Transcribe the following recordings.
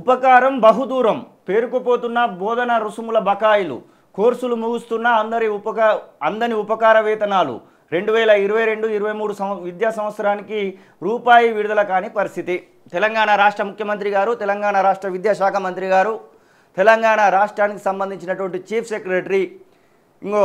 ఉపకారం బహుదూరం పేరుకుపోతున్న బోధన రుసుముల బకాయిలు కోర్సులు ముగుస్తున్న అందరి ఉపకా అందని ఉపకార వేతనాలు రెండు వేల ఇరవై రెండు ఇరవై మూడు సంవ విద్యా సంవత్సరానికి రూపాయి విడుదల కాని పరిస్థితి తెలంగాణ రాష్ట్ర ముఖ్యమంత్రి గారు తెలంగాణ రాష్ట్ర విద్యాశాఖ మంత్రి గారు తెలంగాణ రాష్ట్రానికి సంబంధించినటువంటి చీఫ్ సెక్రటరీ ఇంకో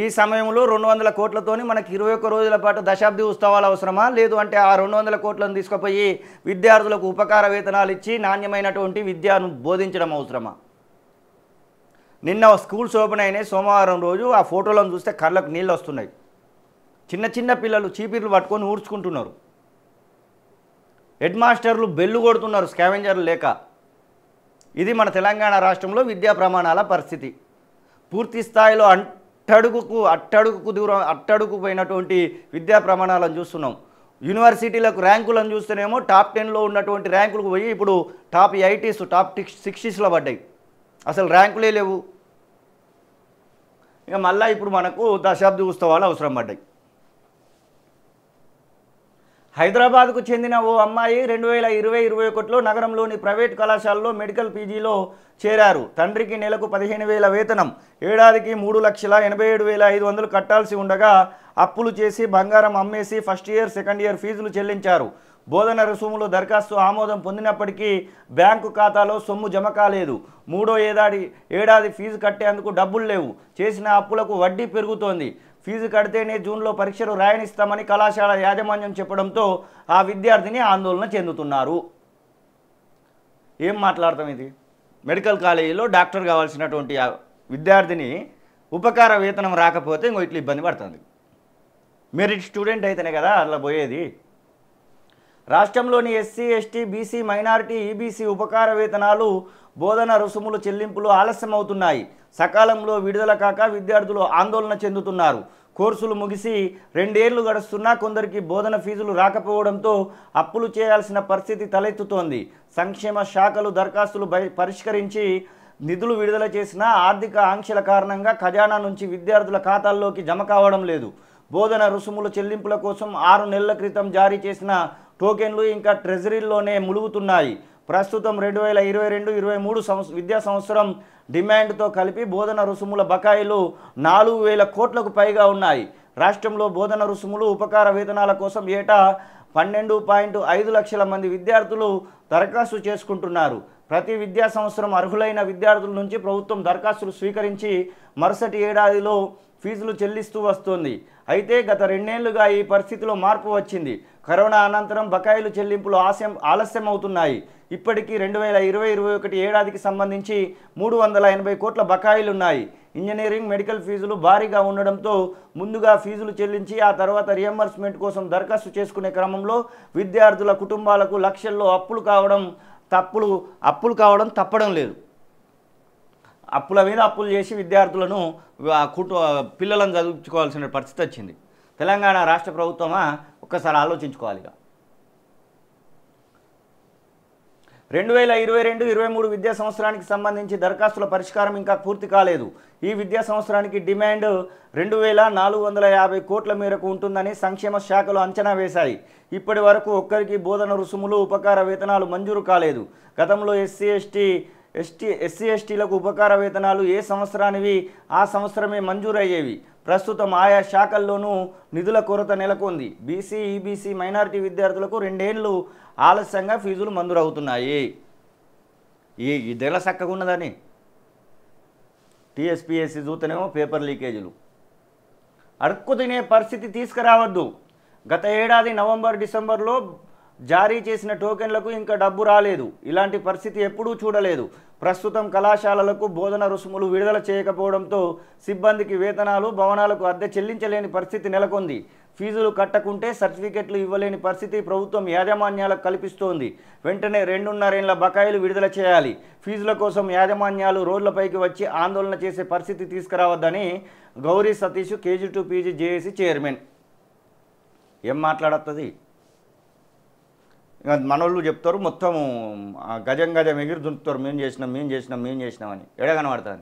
ఈ సమయంలో రెండు వందల కోట్లతోని మనకి ఇరవై ఒక్క రోజుల పాటు దశాబ్ది ఉత్సవాలు అవసరమా లేదు అంటే ఆ రెండు వందల కోట్లను తీసుకుపోయి విద్యార్థులకు ఉపకార వేతనాలు ఇచ్చి నాణ్యమైనటువంటి విద్యను బోధించడం అవసరమా నిన్న స్కూల్స్ ఓపెన్ అయినాయి సోమవారం రోజు ఆ ఫోటోలను చూస్తే కళ్ళకు నీళ్ళు వస్తున్నాయి చిన్న చిన్న పిల్లలు చీపీర్లు పట్టుకొని ఊడ్చుకుంటున్నారు హెడ్ మాస్టర్లు బెల్లు కొడుతున్నారు స్కావెంజర్లు లేక ఇది మన తెలంగాణ రాష్ట్రంలో విద్యా ప్రమాణాల పరిస్థితి పూర్తి స్థాయిలో అన్ అట్టడుగుకు అట్టడుగుకు దూరం అట్టడుగు పోయినటువంటి విద్యా ప్రమాణాలను చూస్తున్నాం యూనివర్సిటీలకు ర్యాంకులను చూస్తేనేమో టాప్ టెన్లో ఉన్నటువంటి ర్యాంకులకు పోయి ఇప్పుడు టాప్ ఐటీస్ టాప్ సిక్స్టీస్లో పడ్డాయి అసలు ర్యాంకులే లేవు ఇక మళ్ళీ ఇప్పుడు మనకు దశాబ్ది ఉత్సవాలు అవసరం పడ్డాయి హైదరాబాద్కు చెందిన ఓ అమ్మాయి రెండు వేల ఇరవై ఇరవై ఒకటిలో నగరంలోని ప్రైవేట్ కళాశాలలో మెడికల్ పీజీలో చేరారు తండ్రికి నెలకు పదిహేను వేల వేతనం ఏడాదికి మూడు లక్షల ఎనభై ఏడు వేల ఐదు వందలు కట్టాల్సి ఉండగా అప్పులు చేసి బంగారం అమ్మేసి ఫస్ట్ ఇయర్ సెకండ్ ఇయర్ ఫీజులు చెల్లించారు బోధన రుసుములు దరఖాస్తు ఆమోదం పొందినప్పటికీ బ్యాంకు ఖాతాలో సొమ్ము జమ కాలేదు మూడో ఏడాది ఏడాది ఫీజు కట్టేందుకు డబ్బులు లేవు చేసిన అప్పులకు వడ్డీ పెరుగుతోంది ఫీజు కడితేనే జూన్లో పరీక్షలు రాయనిస్తామని కళాశాల యాజమాన్యం చెప్పడంతో ఆ విద్యార్థిని ఆందోళన చెందుతున్నారు ఏం మాట్లాడతాం ఇది మెడికల్ కాలేజీలో డాక్టర్ కావాల్సినటువంటి విద్యార్థిని ఉపకార వేతనం రాకపోతే ఇంకో ఇట్లా ఇబ్బంది పడుతుంది మెరిట్ స్టూడెంట్ అయితేనే కదా అందులో పోయేది రాష్ట్రంలోని SC ST BC minority EBC ఉపకార వేతనాలు బోధన రుసుములు చెల్లింపులు ఆలస్యమవుతున్నాయి సకాలంలో విడుదల కాక విద్యార్థులు ఆందోళన చెందుతున్నారు కోర్సులు ముగిసి రెండేళ్లు గడుస్తున్నా కొందరికి బోధన ఫీజులు రాకపోవడంతో అప్పులు చేయాల్సిన పరిస్థితి తలెత్తుతోంది సంక్షేమ శాఖలు దరఖాస్తులు పరిష్కరించి నిధులు విడుదల చేసిన ఆర్థిక ఆంక్షల కారణంగా ఖజానా నుంచి విద్యార్థుల ఖాతాల్లోకి జమ కావడం లేదు బోధన రుసుముల చెల్లింపుల కోసం ఆరు నెలల క్రితం జారీ చేసిన టోకెన్లు ఇంకా ట్రెజరీల్లోనే ములుగుతున్నాయి ప్రస్తుతం రెండు వేల ఇరవై రెండు ఇరవై మూడు సంవత్సరం విద్యా సంవత్సరం డిమాండ్తో కలిపి బోధన రుసుముల బకాయిలు నాలుగు వేల కోట్లకు పైగా ఉన్నాయి రాష్ట్రంలో బోధన రుసుములు ఉపకార వేతనాల కోసం ఏటా పన్నెండు పాయింట్ ఐదు లక్షల మంది విద్యార్థులు దరఖాస్తు చేసుకుంటున్నారు ప్రతి విద్యా సంవత్సరం అర్హులైన విద్యార్థుల నుంచి ప్రభుత్వం దరఖాస్తులు స్వీకరించి మరుసటి ఏడాదిలో ఫీజులు చెల్లిస్తూ వస్తోంది అయితే గత రెండేళ్లుగా ఈ పరిస్థితిలో మార్పు వచ్చింది కరోనా అనంతరం బకాయిలు చెల్లింపులు ఆశయం ఆలస్యం అవుతున్నాయి ఇప్పటికీ రెండు వేల ఇరవై ఇరవై ఒకటి ఏడాదికి సంబంధించి మూడు వందల ఎనభై కోట్ల బకాయిలు ఉన్నాయి ఇంజనీరింగ్ మెడికల్ ఫీజులు భారీగా ఉండడంతో ముందుగా ఫీజులు చెల్లించి ఆ తర్వాత రియంబర్స్మెంట్ కోసం దరఖాస్తు చేసుకునే క్రమంలో విద్యార్థుల కుటుంబాలకు లక్షల్లో అప్పులు కావడం తప్పులు అప్పులు కావడం తప్పడం లేదు అప్పుల మీద అప్పులు చేసి విద్యార్థులను కుటు పిల్లలను చదువుకోవాల్సిన పరిస్థితి వచ్చింది తెలంగాణ రాష్ట్ర ప్రభుత్వమా ఒక్కసారి ఆలోచించుకోవాలి రెండు వేల ఇరవై రెండు ఇరవై మూడు విద్యా సంవత్సరానికి సంబంధించి దరఖాస్తుల పరిష్కారం ఇంకా పూర్తి కాలేదు ఈ విద్యా సంవత్సరానికి డిమాండ్ రెండు వేల నాలుగు వందల యాభై కోట్ల మేరకు ఉంటుందని సంక్షేమ శాఖలు అంచనా వేశాయి ఇప్పటి వరకు ఒక్కరికి బోధన రుసుములు ఉపకార వేతనాలు మంజూరు కాలేదు గతంలో ఎస్సీ ఎస్టీ ఎస్టీ ఎస్సీ ఎస్టీలకు ఉపకార వేతనాలు ఏ సంవత్సరానివి ఆ సంవత్సరమే మంజూరయ్యేవి ప్రస్తుతం ఆయా శాఖల్లోనూ నిధుల కొరత నెలకొంది బీసీ ఈబీసీ మైనారిటీ విద్యార్థులకు రెండేళ్లు ఆలస్యంగా ఫీజులు మందురవుతున్నాయి ఈ ఇదేళ చక్కగా ఉన్నదని టీఎస్పీఎస్సీ చూస్తేనేమో పేపర్ లీకేజీలు అడుక్కు తినే పరిస్థితి తీసుకురావద్దు గత ఏడాది నవంబర్ డిసెంబర్లో జారీ చేసిన టోకెన్లకు ఇంకా డబ్బు రాలేదు ఇలాంటి పరిస్థితి ఎప్పుడూ చూడలేదు ప్రస్తుతం కళాశాలలకు బోధన రుసుములు విడుదల చేయకపోవడంతో సిబ్బందికి వేతనాలు భవనాలకు అద్దె చెల్లించలేని పరిస్థితి నెలకొంది ఫీజులు కట్టకుంటే సర్టిఫికెట్లు ఇవ్వలేని పరిస్థితి ప్రభుత్వం యాజమాన్యాలకు కల్పిస్తోంది వెంటనే రెండున్నరేళ్ల బకాయిలు విడుదల చేయాలి ఫీజుల కోసం యాజమాన్యాలు రోడ్లపైకి వచ్చి ఆందోళన చేసే పరిస్థితి తీసుకురావద్దని Gauri Satish KG to PG JAC chairman ఏం మాట్లాడత్తది మనోళ్ళు చెప్తారు మొత్తం గజం గజం ఎగురు దుంపుతారు మేము చేసినాం మేము చేసినాం మేము చేసినామని ఎడ